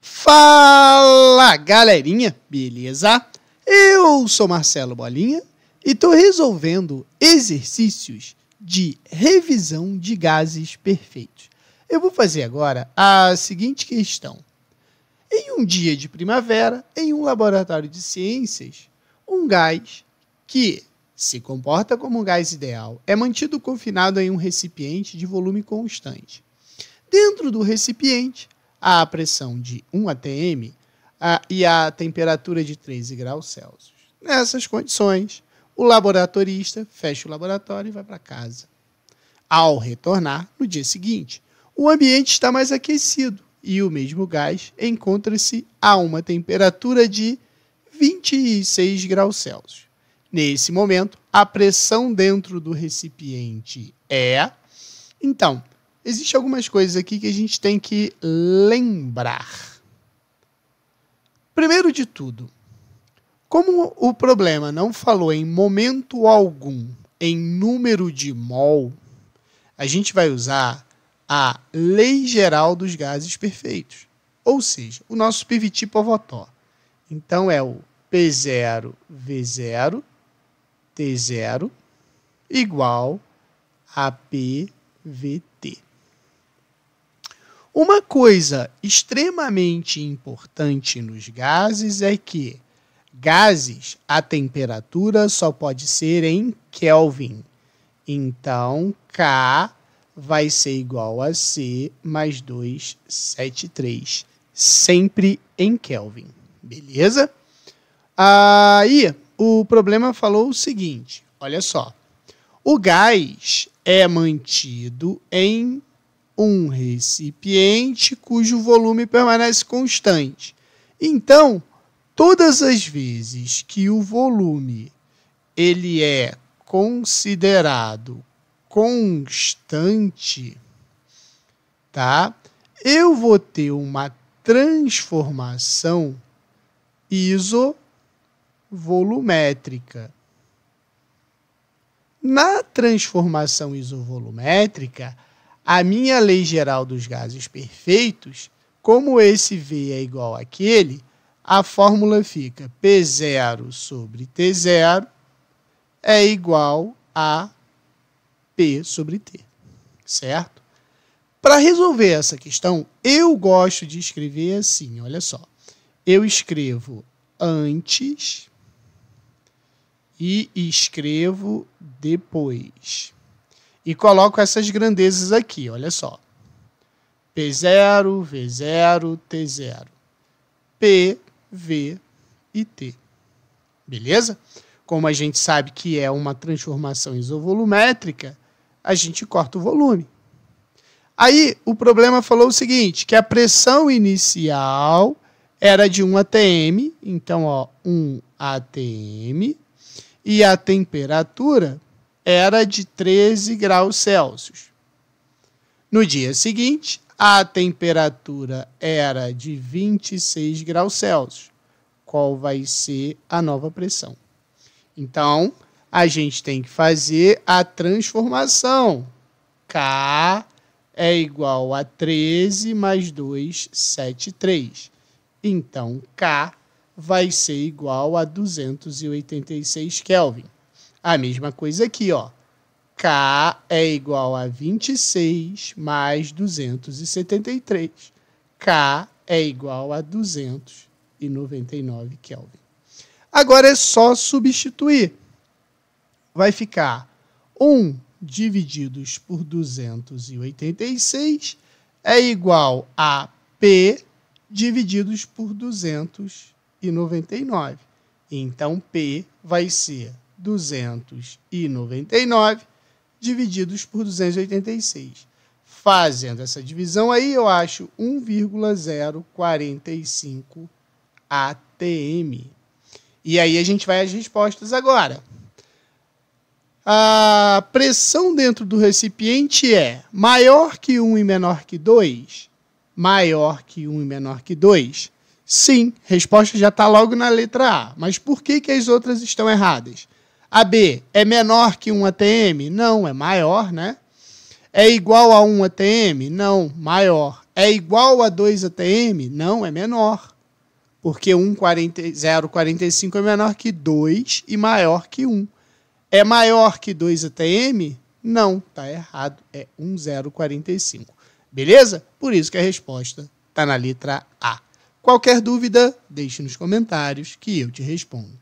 Fala galerinha, beleza? Eu sou Marcelo Bolinha e tô resolvendo exercícios de revisão de gases perfeitos. Eu vou fazer agora a seguinte questão. Em um dia de primavera, em um laboratório de ciências, um gás que se comporta como um gás ideal é mantido confinado em um recipiente de volume constante. Dentro do recipiente, a pressão de 1 atm a, e a temperatura de 13 graus Celsius. Nessas condições, o laboratorista fecha o laboratório e vai para casa. Ao retornar, no dia seguinte, o ambiente está mais aquecido e o mesmo gás encontra-se a uma temperatura de 26 graus Celsius. Nesse momento, a pressão dentro do recipiente é. Então, Existem algumas coisas aqui que a gente tem que lembrar. Primeiro de tudo, como o problema não falou em momento algum em número de mol, a gente vai usar a lei geral dos gases perfeitos, ou seja, o nosso PVT povotó. Então é o P0 V0 T0 igual a PVT. Uma coisa extremamente importante nos gases é que gases, a temperatura só pode ser em Kelvin. Então, K vai ser igual a C mais 273, sempre em Kelvin. Beleza? Aí, o problema falou o seguinte: olha só. O gás é mantido em um recipiente cujo volume permanece constante. Então, todas as vezes que o volume ele é considerado constante, tá? Eu vou ter uma transformação isovolumétrica. Na transformação isovolumétrica, a minha lei geral dos gases perfeitos, como esse V é igual àquele, a fórmula fica P0 sobre T0 é igual a P sobre T, certo? Para resolver essa questão, eu gosto de escrever assim, olha só. Eu escrevo antes e escrevo depois e coloco essas grandezas aqui, olha só. P0, V0, T0. P, V e T. Beleza? Como a gente sabe que é uma transformação isovolumétrica, a gente corta o volume. Aí o problema falou o seguinte, que a pressão inicial era de 1 atm, então ó, 1 atm, e a temperatura era de 13 graus Celsius. No dia seguinte, a temperatura era de 26 graus Celsius. Qual vai ser a nova pressão? Então, a gente tem que fazer a transformação. K é igual a 13 mais 2, 7, 3. Então, K vai ser igual a 286 Kelvin. A mesma coisa aqui, ó. K é igual a 26 mais 273. K é igual a 299 Kelvin. Agora é só substituir. Vai ficar 1 divididos por 286 é igual a P divididos por 299. Então, P vai ser 299 divididos por 286. Fazendo essa divisão aí, eu acho 1,045 ATM. E aí a gente vai às respostas agora. A pressão dentro do recipiente é maior que 1 e menor que 2? Maior que 1 e menor que 2? Sim, resposta já está logo na letra A. Mas por que, que as outras estão erradas? A B é menor que 1 ATM? Não, é maior, né? É igual a 1 ATM? Não, maior. É igual a 2 ATM? Não, é menor. Porque 0,45 é menor que 2 e maior que 1. É maior que 2 ATM? Não, tá errado. É 1,045. Beleza? Por isso que a resposta está na letra A. Qualquer dúvida, deixe nos comentários que eu te respondo.